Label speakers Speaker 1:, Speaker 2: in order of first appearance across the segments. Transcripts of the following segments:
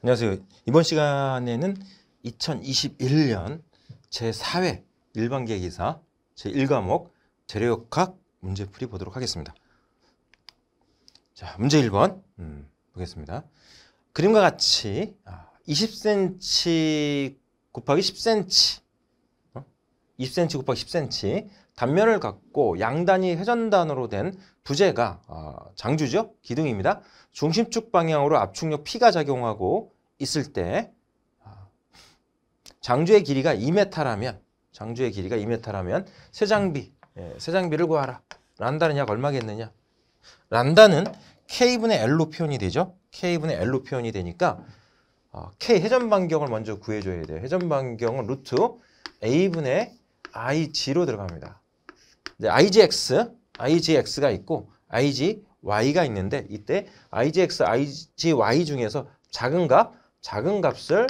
Speaker 1: 안녕하세요. 이번 시간에는 2021년 제4회 일반계 기사 제1과목 재료역학 문제풀이 보도록 하겠습니다. 자, 문제 1번 음, 보겠습니다. 그림과 같이 20cm 아, 곱하기 10cm 20cm 어? 곱하기 10cm 단면을 갖고 양단이 회전단으로 된 부재가 어, 장주죠. 기둥입니다. 중심축 방향으로 압축력 P가 작용하고 있을 때 아, 장주의 길이가 2m라면 장주의 길이가 2m라면 새 장비, 새 예, 장비를 구하라. 란다는 약 얼마겠느냐? 란다는 K분의 L로 표현이 되죠. K분의 L로 표현이 되니까 어, K 회전 반경을 먼저 구해줘야 돼요. 회전 반경은 루트 A분의 IG로 들어갑니다. IGX, IGX가 있고 IGY가 있는데 이때 IGX, IGY 중에서 작은 값, 작은 값을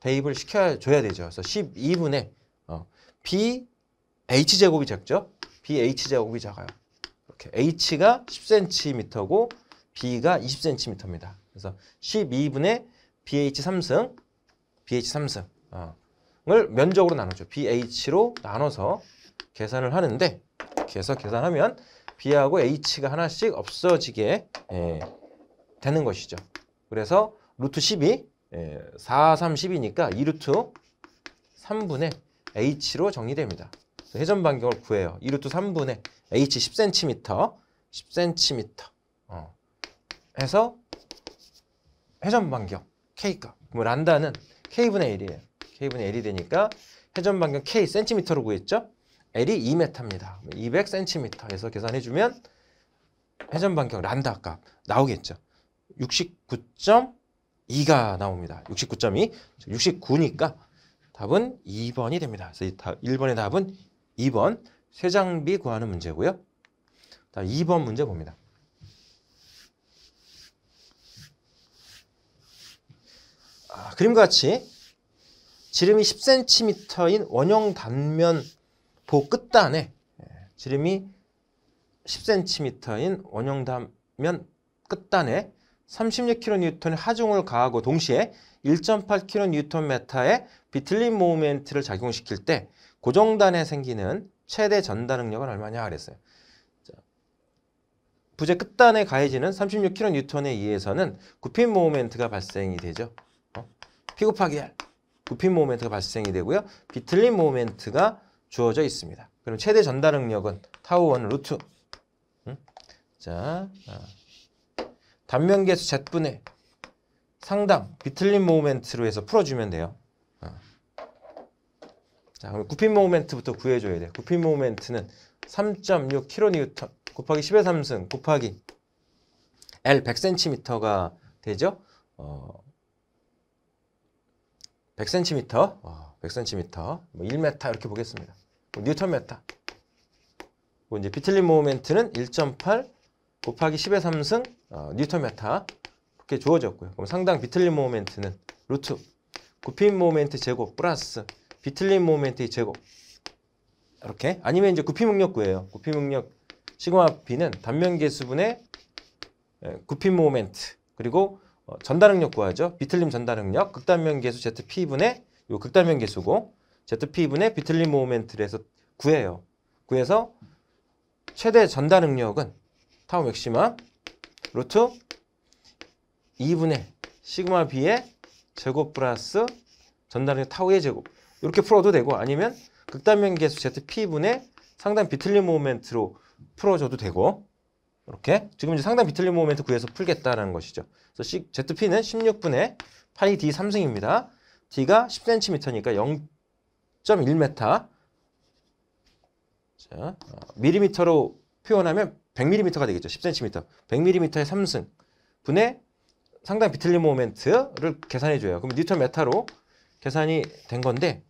Speaker 1: 대입을 시켜줘야 되죠. 그래서 12분의 어, BH제곱이 작죠? BH제곱이 작아요. 이렇게 H가 10cm고 B가 20cm입니다. 그래서 12분의 BH 3승, BH 3승을 어, 면적으로 나누죠. BH로 나눠서 계산을 하는데 계속 계산하면 B하고 H가 하나씩 없어지게 예, 되는 것이죠. 그래서 루트 1 2 예, 4, 3, 10이니까 2루트 3분의 H로 정리됩니다. 회전 반경을 구해요. 2루트 3분의 H 10cm, 10cm 어. 해서 회전 반경 K값. 그 란다는 K분의 1이에요. K분의 1이 되니까 회전 반경 K cm로 구했죠? L이 2m입니다. 200cm에서 계산해주면 회전 반경 란다 값 나오겠죠. 69.2가 나옵니다. 69.2, 69니까 답은 2번이 됩니다. 그래서 1번의 답은 2번 세장비 구하는 문제고요. 2번 문제 봅니다. 아, 그림과 같이 지름이 10cm인 원형 단면 보 끝단에 예, 지름이 10cm인 원형단면 끝단에 36kN의 하중을 가하고 동시에 1.8kNm의 비틀린 모멘트를 작용시킬 때 고정단에 생기는 최대 전단 능력은 얼마냐 그랬어요. 부재 끝단에 가해지는 36kN에 의해서는 굽힌 모멘트가 발생이 되죠. 어? P 곱하기 R 굽힌 모멘트가 발생이 되고요. 비틀린 모멘트가 주어져 있습니다. 그럼 최대 전달 응력은 타우원 루트. 음? 자, 아. 단면 계수 z분의 상당 비틀린 모멘트로 해서 풀어주면 돼요. 아. 자, 그럼 굽힌 모멘트부터 구해줘야 돼. 굽힌 모멘트는 3.6kN 곱하기 10의 3승 곱하기 L 100cm가 되죠. 어, 100cm, 100cm, 1m 이렇게 보겠습니다. 뭐 뉴턴 메타. 뭐 이제 비틀린 모멘트는 1.8 곱하기 10의 3승 어, 뉴턴 메타 이렇게 주어졌고요. 그럼 상당 비틀린 모멘트는 루트 굽힌 모멘트 제곱 플러스 비틀린 모멘트의 제곱 이렇게 아니면 이제 굽힌 응력 구예요. 굽힌 응력 시그마 b는 단면개수분의굽힌 예, 모멘트 그리고 어, 전달응력 구하죠. 비틀림 전달응력 극단면계수 ZP분의 요 극단면계수고 ZP분의 비틀림 모멘트를 해서 구해요. 구해서 최대 전달응력은 타우 맥시마 루트 2분의 시그마 B의 제곱 플러스 전달응력 타우의 제곱 이렇게 풀어도 되고 아니면 극단면계수 ZP분의 상당 비틀림 모멘트로 풀어줘도 되고 이렇게 지금 이제 상단 비틀림 모멘트 구해서 풀겠다라는 것이죠. 그래서 C, ZP는 16분의 파이 D 3승입니다. D가 10cm니까 0.1m. 자, 미리미터로 어, 표현하면 100mm가 되겠죠. 10cm. 100mm의 3승 분의 상당 비틀림 모멘트를 계산해 줘요. 그럼 뉴턴 메타로 계산이 된 건데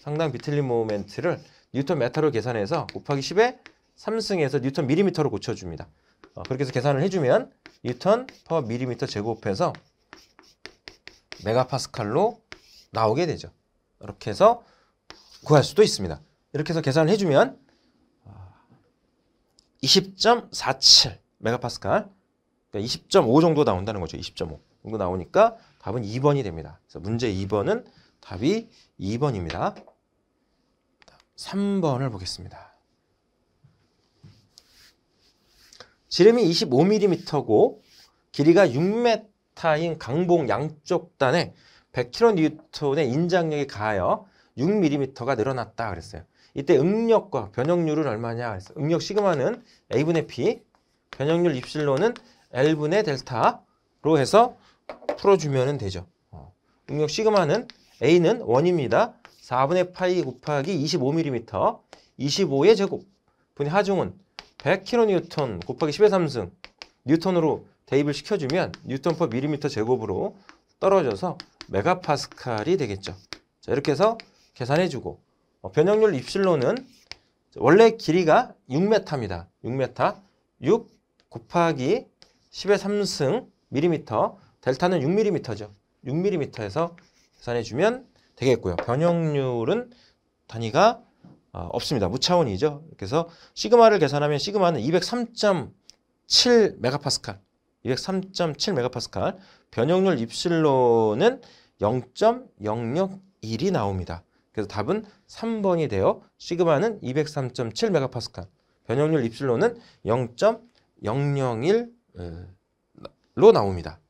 Speaker 1: 상당 비틀림 모멘트를 뉴턴 메타로 계산해서 곱하기 10에 3승에서 뉴턴 밀리미터로 고쳐줍니다. 어, 그렇게 해서 계산을 해주면 뉴턴 퍼 밀리미터 제곱해서 메가파스칼로 나오게 되죠. 이렇게 해서 구할 수도 있습니다. 이렇게 해서 계산을 해주면 20.47 아, 메가파스칼 그러니까 20.5 정도 나온다는 거죠. 20.5 정도 나오니까 답은 2번이 됩니다. 그래서 문제 2번은 답이 2번입니다. 3번을 보겠습니다. 지름이 25mm고 길이가 6m인 강봉 양쪽 단에 100kN의 인장력이 가하여 6mm가 늘어났다 그랬어요. 이때 응력과 변형률은 얼마냐 그랬어요. 응력 시그마는 A분의 P, 변형률 입실로는 L분의 델타로 해서 풀어주면 되죠. 어. 응력 시그마는 A는 원입니다 4분의 파이 곱하기 25mm, 25의 제곱, 분의 하중은 100kN 곱하기 10의 3승 뉴턴으로 대입을 시켜주면 뉴턴 퍼 밀리미터 제곱으로 떨어져서 메가파스칼이 되겠죠. 자, 이렇게 해서 계산해주고 어, 변형률 입실로는 원래 길이가 6m입니다. 6m 6 곱하기 10의 3승 밀리미터 델타는 6mm죠. 6mm에서 계산해주면 되겠고요. 변형률은 단위가 아, 없습니다. 무차원이죠. 그래서 시그마를 계산하면 시그마는 203.7 메가파스칼, 203.7 메가파스칼, 변형률 입실로는 0.001이 나옵니다. 그래서 답은 3번이 되어 시그마는 203.7 메가파스칼, 변형률 입실로는 0.001로 나옵니다.